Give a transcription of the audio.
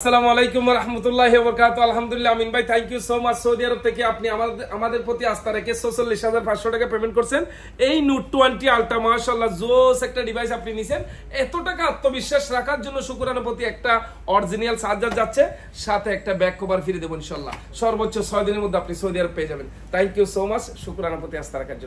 আসসালামু আলাইকুম রহমতুল্লাহ বরকাত আলহামদুলিল্লাহ আমিন ভাই থ্যাংক ইউ সো মাচ সৌদি আরব থেকে আপনি আমাদের প্রতি আস্থা রেখে হাজার পাঁচশো টাকা পেমেন্ট করছেন এই নোট টোয়েন্টি আলট্রা মার্শাল্লাহ জোস একটা ডিভাইস আপনি নিছেন এত টাকা আত্মবিশ্বাস রাখার জন্য শুকুরানের প্রতি একটা অরিজিনাল চার্জার যাচ্ছে সাথে একটা ব্যাক কভার ফিরে দেবেন ইনশাল্লাহ সর্বোচ্চ ছয় দিনের মধ্যে আপনি সৌদি আরব পেয়ে যাবেন থ্যাংক ইউ সো মাচ শুক্রানের প্রতি আস্থা রাখার জন্য